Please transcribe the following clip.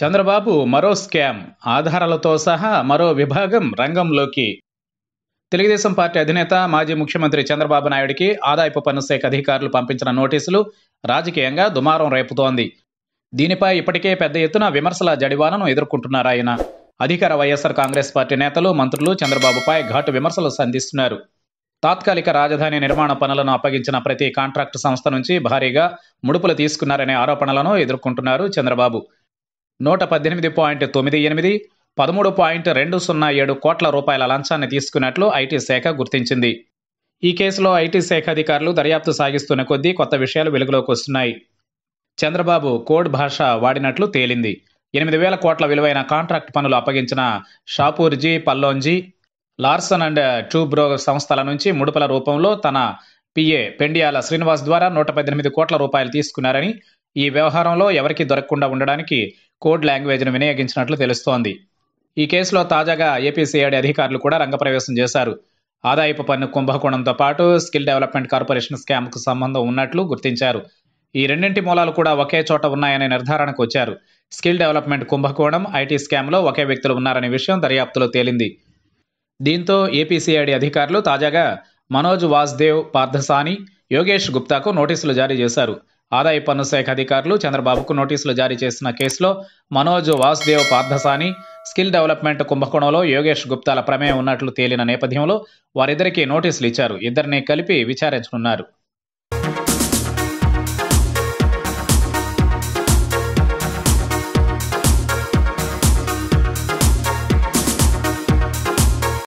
చంద్రబాబు మరో స్కామ్ ఆధారాలతో సహా మరో విభాగం రంగంలోకి తెలుగుదేశం పార్టీ అధినేత మాజీ ముఖ్యమంత్రి చంద్రబాబు నాయుడికి ఆదాయపు పన్ను శాఖ అధికారులు పంపించిన నోటీసులు రాజకీయంగా దుమారం రేపుతోంది దీనిపై ఇప్పటికే పెద్ద ఎత్తున విమర్శల జడివానను ఎదుర్కొంటున్నారు ఆయన అధికార వైఎస్ఆర్ కాంగ్రెస్ పార్టీ నేతలు మంత్రులు చంద్రబాబుపై ఘాటు విమర్శలు సంధిస్తున్నారు తాత్కాలిక రాజధాని నిర్మాణ పనులను అప్పగించిన ప్రతి కాంట్రాక్టు సంస్థ నుంచి భారీగా ముడుపులు తీసుకున్నారనే ఆరోపణలను ఎదుర్కొంటున్నారు చంద్రబాబు నూట పద్దెనిమిది పాయింట్ తొమ్మిది ఎనిమిది పదమూడు పాయింట్ రెండు సున్నా ఏడు కోట్ల రూపాయల లంచాన్ని తీసుకున్నట్లు ఐటీ శాఖ గుర్తించింది ఈ కేసులో ఐటీ శాఖ అధికారులు దర్యాప్తు సాగిస్తున్న కొద్దీ కొత్త విషయాలు వెలుగులోకి వస్తున్నాయి చంద్రబాబు కోడ్ భాష వాడినట్లు తేలింది ఎనిమిది వేల కోట్ల విలువైన కాంట్రాక్ట్ పనులు అప్పగించిన Shapoorji Pallonji Larsen and Toubro సంస్థల నుంచి ముడుపల రూపంలో తన పిఏ పెండియాల శ్రీనివాస్ ద్వారా నూట పద్దెనిమిది కోట్ల రూపాయలు తీసుకున్నారని ఈ వ్యవహారంలో ఎవరికీ దొరకకుండా ఉండడానికి కోడ్ లాంగ్వేజ్ను వినియోగించినట్లు తెలుస్తోంది ఈ కేసులో తాజాగా ఏపీసీఐడి అధికారులు కూడా రంగప్రవేశం చేశారు ఆదాయపు పన్ను కుంభకోణంతో పాటు స్కిల్ డెవలప్మెంట్ కార్పొరేషన్ స్కామ్కు సంబంధం ఉన్నట్లు గుర్తించారు ఈ రెండింటి మూలాలు కూడా ఒకే చోట ఉన్నాయనే నిర్ధారణకు వచ్చారు స్కిల్ డెవలప్మెంట్ కుంభకోణం ఐటీ స్కామ్లో ఒకే వ్యక్తులు ఉన్నారనే విషయం దర్యాప్తులో తేలింది దీంతో ఏపీసీఐడి అధికారులు తాజాగా మనోజ్ వాస్దేవ్ పార్థసాని యోగేష్ గుప్తాకు నోటీసులు జారీ చేశారు ఆదాయ పన్ను శాఖ అధికారులు చంద్రబాబుకు నోటీసులు జారీ చేసిన కేసులో మనోజ్ వాసుదేవ్ పార్థసాని స్కిల్ డెవలప్మెంట్ కుంభకోణంలో యోగేష్ గుప్తాల ప్రమేయం ఉన్నట్లు తేలిన నేపథ్యంలో వారిద్దరికీ నోటీసులు ఇచ్చారు ఇద్దరిని కలిపి విచారించనున్నారు